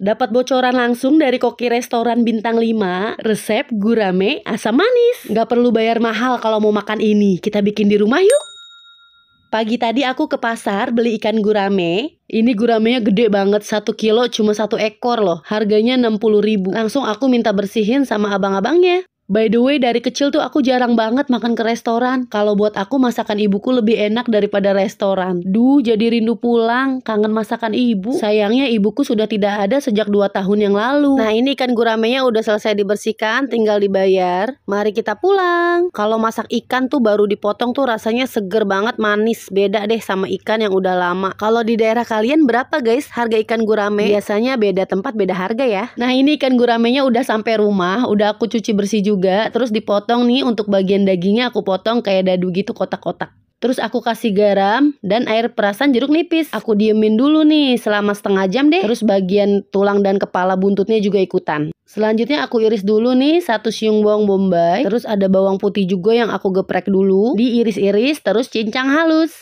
Dapat bocoran langsung dari koki restoran bintang 5, resep gurame asam manis. Gak perlu bayar mahal kalau mau makan ini, kita bikin di rumah yuk. Pagi tadi aku ke pasar beli ikan gurame. Ini guramenya gede banget, satu kilo cuma satu ekor loh. Harganya 60 ribu. Langsung aku minta bersihin sama abang-abangnya. By the way, dari kecil tuh aku jarang banget makan ke restoran. Kalau buat aku masakan ibuku lebih enak daripada restoran. Duh, jadi rindu pulang, kangen masakan ibu. Sayangnya ibuku sudah tidak ada sejak 2 tahun yang lalu. Nah, ini ikan guramenya udah selesai dibersihkan, tinggal dibayar. Mari kita pulang. Kalau masak ikan tuh baru dipotong tuh rasanya seger banget, manis. Beda deh sama ikan yang udah lama. Kalau di daerah kalian berapa guys harga ikan gurame? Biasanya beda tempat, beda harga ya. Nah, ini ikan guramenya udah sampai rumah, udah aku cuci bersih juga juga, terus dipotong nih untuk bagian dagingnya aku potong kayak dadu gitu kotak-kotak. Terus aku kasih garam dan air perasan jeruk nipis. Aku diemin dulu nih selama setengah jam deh. Terus bagian tulang dan kepala buntutnya juga ikutan. Selanjutnya aku iris dulu nih satu siung bawang bombay. Terus ada bawang putih juga yang aku geprek dulu. Diiris-iris terus cincang halus.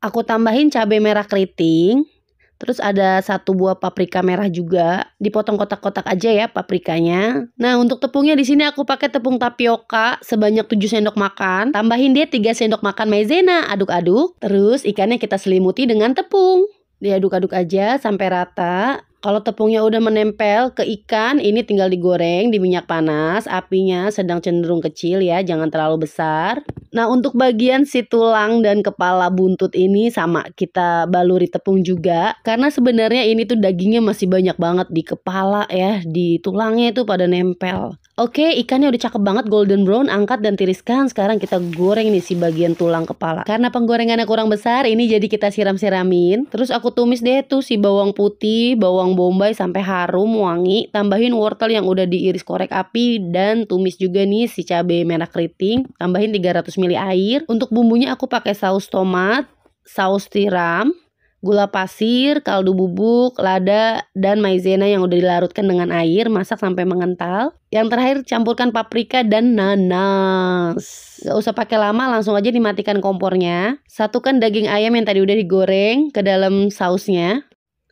Aku tambahin cabai merah keriting, Terus ada satu buah paprika merah juga, dipotong kotak-kotak aja ya paprikanya. Nah, untuk tepungnya di sini aku pakai tepung tapioka sebanyak 7 sendok makan. Tambahin dia 3 sendok makan maizena, aduk-aduk. Terus ikannya kita selimuti dengan tepung. Diaduk-aduk aja sampai rata. Kalau tepungnya udah menempel ke ikan, ini tinggal digoreng di minyak panas. Apinya sedang cenderung kecil ya, jangan terlalu besar. Nah, untuk bagian si tulang dan kepala buntut ini sama kita baluri tepung juga karena sebenarnya ini tuh dagingnya masih banyak banget di kepala ya, di tulangnya itu pada nempel. Oke, ikannya udah cakep banget golden brown, angkat dan tiriskan. Sekarang kita goreng nih si bagian tulang kepala. Karena penggorengannya kurang besar, ini jadi kita siram-siramin. Terus aku tumis deh tuh si bawang putih, bawang bombay sampai harum, wangi. Tambahin wortel yang udah diiris korek api dan tumis juga nih si cabai merah keriting. Tambahin 300 ml ml air. Untuk bumbunya aku pakai saus tomat, saus tiram, gula pasir, kaldu bubuk, lada, dan maizena yang udah dilarutkan dengan air, masak sampai mengental. Yang terakhir campurkan paprika dan nanas. Gak usah pakai lama, langsung aja dimatikan kompornya. Satukan daging ayam yang tadi udah digoreng ke dalam sausnya.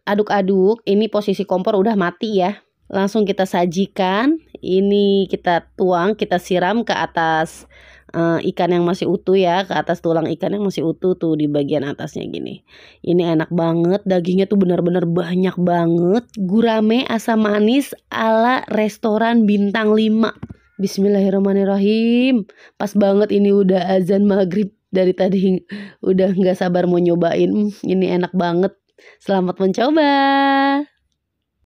Aduk-aduk, ini posisi kompor udah mati ya. Langsung kita sajikan, ini kita tuang, kita siram ke atas uh, ikan yang masih utuh ya ke atas tulang ikan yang masih utuh tuh di bagian atasnya gini ini enak banget dagingnya tuh benar-benar banyak banget gurame asam manis ala restoran bintang 5 Bismillahirrahmanirrahim pas banget ini udah azan maghrib dari tadi udah nggak sabar mau nyobain hmm, ini enak banget selamat mencoba